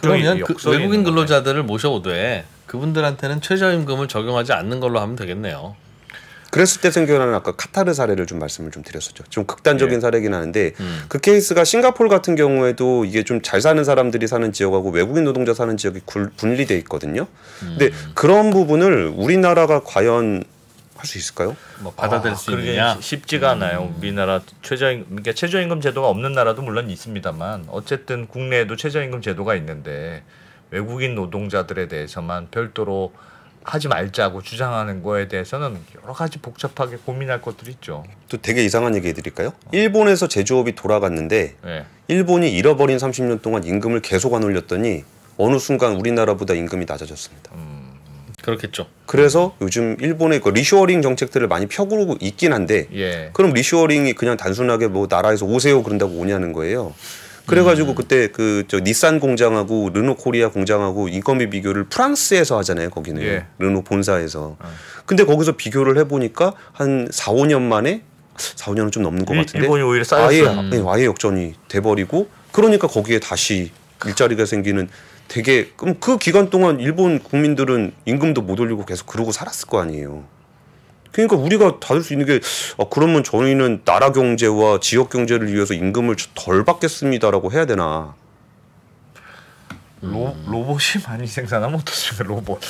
그러면 그 외국인 근로자들을 모셔오되 그분들한테는 최저임금을 적용하지 않는 걸로 하면 되겠네요. 그랬을 때 생겨나는 아까 카타르 사례를 좀 말씀을 좀 드렸었죠. 좀 극단적인 예. 사례긴 하는데 음. 그 케이스가 싱가폴 같은 경우에도 이게 좀 잘 사는 사람들이 사는 지역하고 외국인 노동자 사는 지역이 분리돼 있거든요. 음. 근데 그런 부분을 우리나라가 과연 할수 있을까요? 뭐 받아들일 아, 수 있느냐 음. 쉽지가 않아요. 우리나라 최저임 그러니까 최저임금 제도가 없는 나라도 물론 있습니다만 어쨌든 국내에도 최저임금 제도가 있는데 외국인 노동자들에 대해서만 별도로 하지 말자고 주장하는 거에 대해서는 여러 가지 복잡하게 고민할 것들이 있죠. 또 되게 이상한 얘기 해드릴까요? 일본에서 제조업이 돌아갔는데 네. 일본이 잃어버린 30년 동안 임금을 계속 안 올렸더니 어느 순간 우리나라보다 임금이 낮아졌습니다. 음. 그렇겠죠. 그래서 요즘 일본의 그 리쇼어링 정책들을 많이 펴고 있긴 한데 예. 그럼 리쇼어링이 그냥 단순하게 뭐 나라에서 오세요 그런다고 오냐는 거예요. 그래가지고 음. 그때 그 저 닛산 공장하고 르노 코리아 공장하고 인건비 비교를 프랑스에서 하잖아요. 거기는 예. 르노 본사에서. 음. 근데 거기서 비교를 해보니까 한 4, 5년 만에 4, 5년은 좀 넘는 것 같은데 일본이 오히려 쌓였어요. 아예, 예, 음. 아예 역전이 돼버리고 그러니까 거기에 다시 일자리가 생기는 되게 그럼 그 기간 동안 일본 국민들은 임금도 못 올리고 계속 그러고 살았을 거 아니에요. 그러니까 우리가 다룰 수 있는 게 아, 그러면 저희는 나라 경제와 지역 경제를 위해서 임금을 덜 받겠습니다라고 해야 되나? 로, 로봇이 많이 생산하면 어떻습니까? 로봇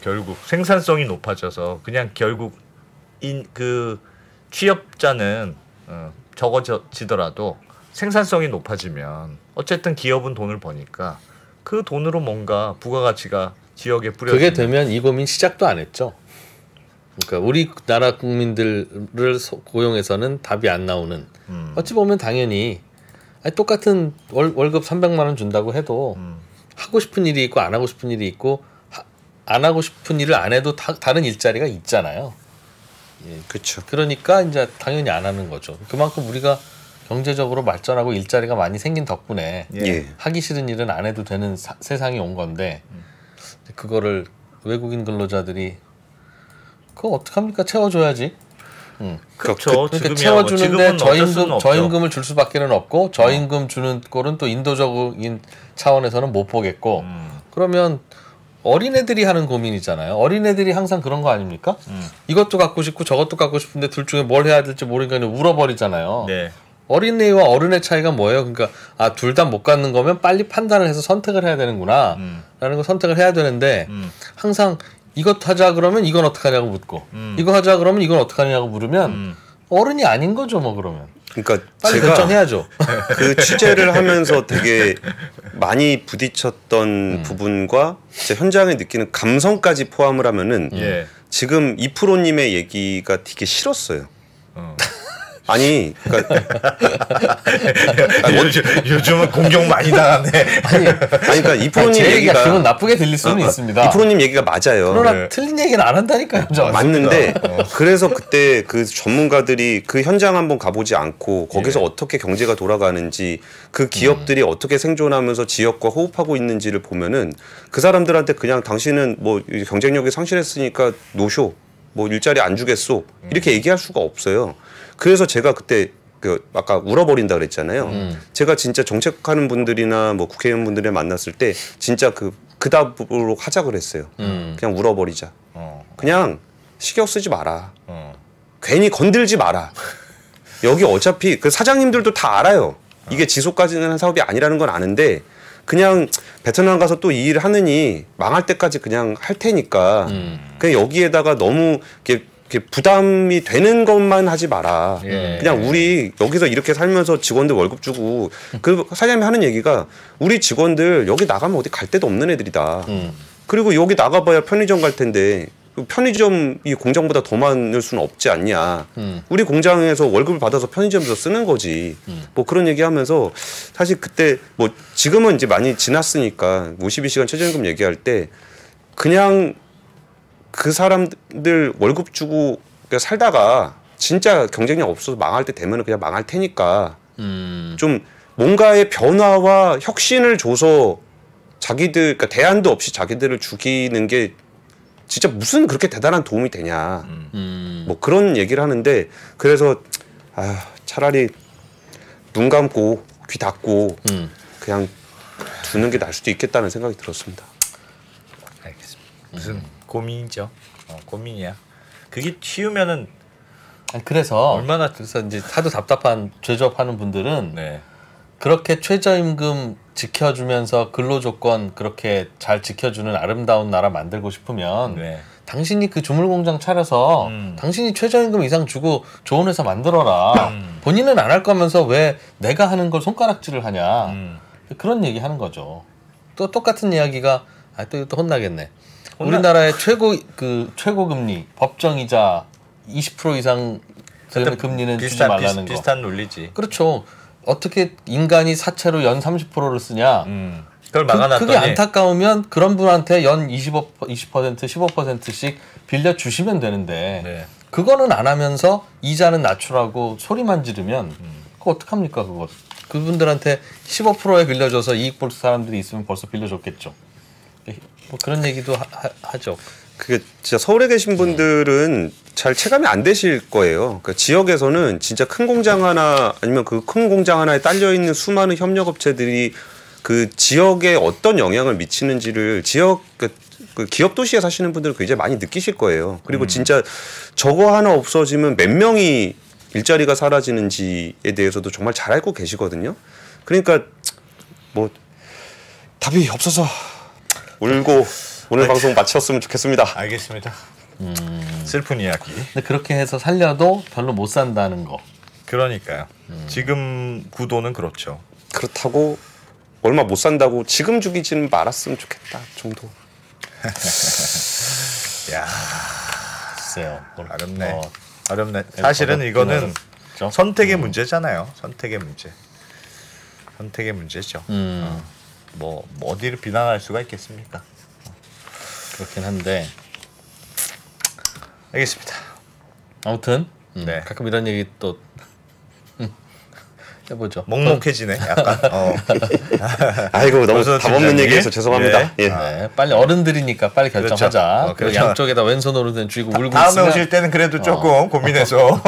결국 생산성이 높아져서 그냥 결국 인 그 취업자는 어, 적어지더라도 생산성이 높아지면 어쨌든 기업은 돈을 버니까 그 돈으로 뭔가 부가가치가 지역에 뿌려 그게 되면 이 고민 시작도 안 했죠. 그러니까 우리나라 국민들을 고용해서는 답이 안 나오는 음. 어찌 보면 당연히 아니, 똑같은 월, 월급 300만 원 준다고 해도 음. 하고 싶은 일이 있고 안 하고 싶은 일이 있고 하, 안 하고 싶은 일을 안 해도 다, 다른 일자리가 있잖아요. 예, 그렇죠. 그러니까 이제 당연히 안 하는 거죠. 그만큼 우리가 경제적으로 발전하고 일자리가 많이 생긴 덕분에 예. 예. 하기 싫은 일은 안 해도 되는 사, 세상이 온 건데 그거를 외국인 근로자들이 그거 어떡합니까 채워줘야지 응. 음. 그렇죠 그, 러니까 뭐 채워주는데 뭐 저임금 저임금을 줄 수밖에는 없고 음. 저임금 어. 주는 꼴은 또 인도적인 차원에서는 못 보겠고 음. 그러면 어린애들이 하는 고민이잖아요. 어린애들이 항상 그런 거 아닙니까? 음. 이것도 갖고 싶고 저것도 갖고 싶은데 둘 중에 뭘 해야 될지 모르니까 울어버리잖아요. 네. 어린애와 어른의 차이가 뭐예요? 그러니까 아 둘 다 못 갖는 거면 빨리 판단을 해서 선택을 해야 되는구나라는 음. 걸 선택을 해야 되는데 음. 항상 이것 하자 그러면 이건 어떡 하냐고 묻고 음. 이거 하자 그러면 이건 어떡 하냐고 물으면 음. 어른이 아닌 거죠 뭐 그러면. 그러니까 빨리 제가 결정해야죠. 그 취재를 하면서 되게 많이 부딪혔던 음. 부분과 현장에 느끼는 감성까지 포함을 하면은 예. 지금 이 프로님의 얘기가 되게 싫었어요. 어. 아니, 그러니까 아니, 요즘, 은 공격 많이 당하네. 아니, 아니 그러니까 이프로님 얘기가, 얘기가 기분 나쁘게 들릴 수는 어, 어 있습니다. 이프로님 얘기가 맞아요. 그러나 네. 틀린 얘기는 안 한다니까요. 맞는데 어. 그래서 그때 그 전문가들이 그 현장 한번 가보지 않고 거기서 예. 어떻게 경제가 돌아가는지 그 기업들이 음. 어떻게 생존하면서 지역과 호흡하고 있는지를 보면은 그 사람들한테 그냥 당신은 뭐 경쟁력이 상실했으니까 노쇼 뭐 일자리 안 주겠소 이렇게 얘기할 수가 없어요. 그래서 제가 그때 그 아까 울어버린다 그랬잖아요. 음. 제가 진짜 정책하는 분들이나 뭐 국회의원 분들을 만났을 때 진짜 그 그답으로 하자 그랬어요. 음. 그냥 울어버리자. 어. 그냥 신경 쓰지 마라. 어. 괜히 건들지 마라. 여기 어차피 그 사장님들도 다 알아요. 이게 지속까지는 한 사업이 아니라는 건 아는데 그냥 베트남 가서 또 이 일을 하느니 망할 때까지 그냥 할 테니까 음. 그냥 여기에다가 너무 이렇게 이렇게 부담이 되는 것만 하지 마라. 예. 그냥 우리 여기서 이렇게 살면서 직원들 월급 주고 그 사장님이 하는 얘기가 우리 직원들 여기 나가면 어디 갈 데도 없는 애들이다. 음. 그리고 여기 나가봐야 편의점 갈 텐데 그 편의점이 공장보다 더 많을 수는 없지 않냐. 음. 우리 공장에서 월급을 받아서 편의점에서 쓰는 거지. 음. 뭐 그런 얘기 하면서 사실 그때 뭐 지금은 이제 많이 지났으니까 뭐 52시간 최저임금 얘기할 때 그냥 그 사람들 월급 주고 그러니까 살다가 진짜 경쟁력 없어서 망할 때 되면 은 그냥 망할 테니까 음. 좀 뭔가의 변화와 혁신을 줘서 자기들 그러니까 대안도 없이 자기들을 죽이는 게 진짜 무슨 그렇게 대단한 도움이 되냐 음. 뭐 그런 얘기를 하는데 그래서 아 차라리 눈 감고 귀 닫고 음. 그냥 두는 게 나을 수도 있겠다는 생각이 들었습니다. 알겠습니다. 무슨 고민이죠. 어, 고민이야. 그게 쉬우면은 아니, 그래서 얼마나 그래서 이제 하도 답답한 죄조업하는 분들은 네. 그렇게 최저임금 지켜주면서 근로조건 그렇게 잘 지켜주는 아름다운 나라 만들고 싶으면 네. 당신이 그 조물공장 차려서 음. 당신이 최저임금 이상 주고 좋은 회사 만들어라 음. 본인은 안 할 거면서 왜 내가 하는 걸 손가락질을 하냐 음. 그런 얘기 하는 거죠 또 똑같은 이야기가 아, 또, 또 혼나겠네 우리나라의 최고 그 최고 금리 법정 이자 20% 이상 되 금리는 비슷한, 주지 말라는 비슷, 거. 비슷한 논리지. 그렇죠. 어떻게 인간이 사채로 연 30%를 쓰냐. 음. 그걸 그, 막아놨더니 그, 게 안타까우면 그런 분한테 연 20%, 20% 15%씩 빌려 주시면 되는데 네. 그거는 안 하면서 이자는 낮추라고 소리만 지르면 음. 그거 어떡합니까 그거 그분들한테 15%에 빌려줘서 이익 볼 사람들이 있으면 벌써 빌려줬겠죠. 뭐 그런 얘기도 하, 죠 그게 진짜 서울에 계신 분들은 잘 체감이 안 되실 거예요. 그러니까 지역에서는 진짜 큰 공장 하나 아니면 그 큰 공장 하나에 딸려 있는 수많은 협력업체들이 그 지역에 어떤 영향을 미치는지를 지역 그, 그 기업 도시에 사시는 분들은 굉장히 많이 느끼실 거예요. 그리고 음. 진짜 저거 하나 없어지면 몇 명이 일자리가 사라지는지에 대해서도 정말 잘 알고 계시거든요. 그러니까 뭐 답이 없어서 울고 오늘 네. 방송 마쳤으면 좋겠습니다. 알겠습니다. 음. 슬픈 이야기. 근데 그렇게 해서 살려도 별로 못 산다는 거. 그러니까요. 음. 지금 구도는 그렇죠. 그렇다고 얼마 못 산다고 지금 죽이지는 말았으면 좋겠다 정도. 야, 쎄요 뭐, 어렵네. 어, 어렵네. 네, 사실은 이거는 어렵죠? 선택의 음. 문제잖아요. 선택의 문제. 선택의 문제죠. 음. 어. 뭐, 뭐, 어디를 비난할 수가 있겠습니까? 그렇긴 한데 알겠습니다. 아무튼 음, 네. 가끔 이런 얘기 또 해보죠. 먹먹해지네. 약간. 어. 아이고 너무 답 없는 얘기해서 죄송합니다. 예. 예. 네, 빨리 어른들이니까 빨리 그렇죠. 결정하자. 그렇죠. 어, 그렇죠. 양쪽에다 왼손 오른손 쥐고 다, 울고 다음에 있으면 오실 때는 그래도 어. 조금 어. 고민해서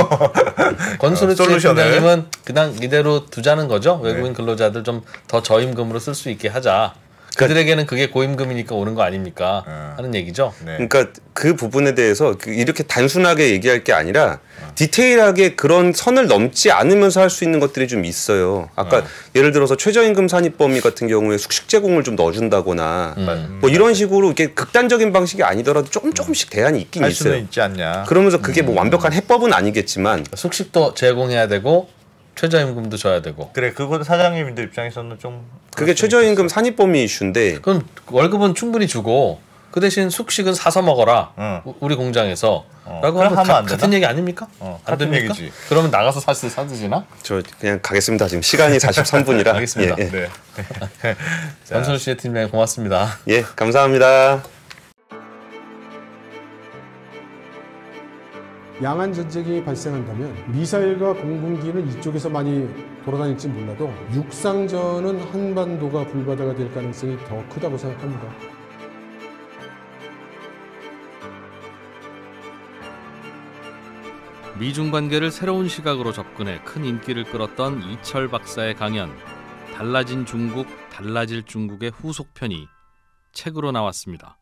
건수르 총장님은 그냥 이대로 두자는 거죠. 네. 외국인 근로자들 좀 더 저임금으로 쓸 수 있게 하자. 그러니까 그들에게는 그게 고임금이니까 오는 거 아닙니까 어. 하는 얘기죠. 네. 그러니까 그 부분에 대해서 그 이렇게 단순하게 얘기할 게 아니라 디테일하게 그런 선을 넘지 않으면서 할 수 있는 것들이 좀 있어요. 아까 아. 예를 들어서 최저임금 산입 범위 같은 경우에 숙식 제공을 좀 넣어준다거나 음. 뭐 이런 음. 식으로 이렇게 극단적인 방식이 아니더라도 조금 조금씩 대안이 있긴 할 있어요. 수는 있지 않냐. 그러면서 그게 뭐 음. 완벽한 해법은 아니겠지만 숙식도 제공해야 되고 최저임금도 줘야 되고. 그래, 그건 사장님들 입장에서는 좀 그게 최저임금 산입 범위 이슈인데 그럼 월급은 충분히 주고 그 대신 숙식은 사서 먹어라. 응. 우리 공장에서. 어. 라고 하면, 가, 같은 얘기 아닙니까? 어, 안 됩니까? 얘기지. 그러면 나가서 사실 사드시나? 저 그냥 가겠습니다. 지금 시간이 43분이라. 알겠습니다. 예, 예. 네. 전철 씨의 팀장 고맙습니다. 예, 감사합니다. 양안 전쟁이 발생한다면 미사일과 공군기는 이쪽에서 많이 돌아다닐지 몰라도 육상전은 한반도가 불바다가 될 가능성이 더 크다고 생각합니다. 미중 관계를 새로운 시각으로 접근해 큰 인기를 끌었던 이철 박사의 강연 달라진 중국, 달라질 중국의 후속편이 책으로 나왔습니다.